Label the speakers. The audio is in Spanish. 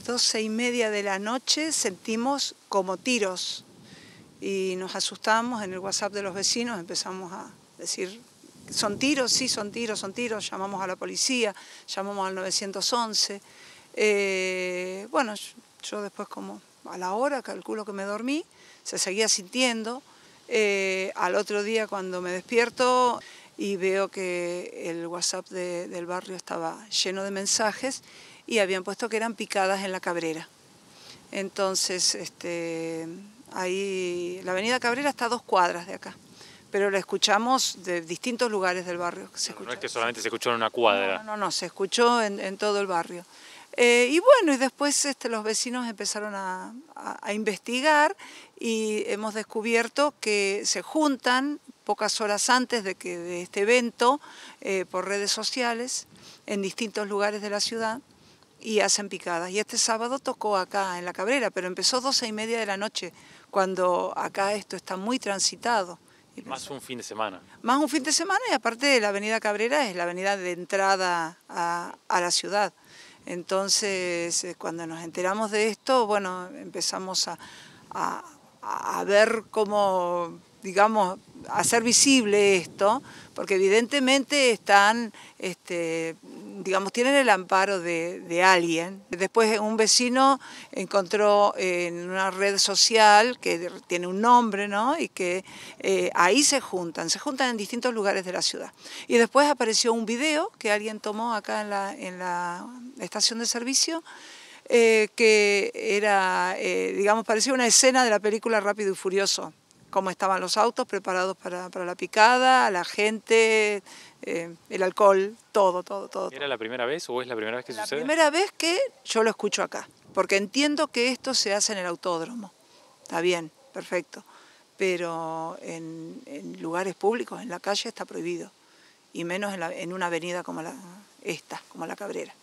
Speaker 1: las doce y media de la noche sentimos como tiros y nos asustamos en el WhatsApp de los vecinos, empezamos a decir, son tiros, sí, son tiros, son tiros, llamamos a la policía, llamamos al 911. Eh, bueno, yo después como a la hora, calculo que me dormí, se seguía sintiendo. Eh, al otro día cuando me despierto y veo que el WhatsApp del barrio estaba lleno de mensajes y habían puesto que eran picadas en la Cabrera. Entonces, este, ahí la avenida Cabrera está a dos cuadras de acá, pero la escuchamos de distintos lugares del barrio. no es que solamente se escuchó en una cuadra. No, no, no se escuchó en, todo el barrio. Eh, y bueno, y después este, los vecinos empezaron a, investigar y hemos descubierto que se juntan pocas horas antes de, que, de este evento eh, por redes sociales en distintos lugares de la ciudad y hacen picadas. Y este sábado tocó acá en La Cabrera, pero empezó 12 y media de la noche, cuando acá esto está muy transitado. más un fin de semana. Más un fin de semana y aparte la avenida Cabrera es la avenida de entrada a, la ciudad. Entonces, eh, cuando nos enteramos de esto, bueno, empezamos a, a, ver cómo digamos, hacer visible esto, porque evidentemente están este, digamos, tienen el amparo de, alguien. Después eh, un vecino encontró eh, en una red social que tiene un nombre, ¿no? Y que eh, ahí se juntan, se juntan en distintos lugares de la ciudad. Y después apareció un video que alguien tomó acá en la, estación de servicio. que era, digamos, parecía una escena de la película Rápido y Furioso, cómo estaban los autos preparados para, la picada, la gente, eh, el alcohol, todo, todo, todo. ¿Era la primera vez o es la primera vez que sucede? La primera vez que yo lo escucho acá, porque entiendo que esto se hace en el autódromo. Está bien, perfecto. Pero en, lugares públicos, en la calle, está prohibido. Y menos en, una avenida como la, esta, como la Cabrera.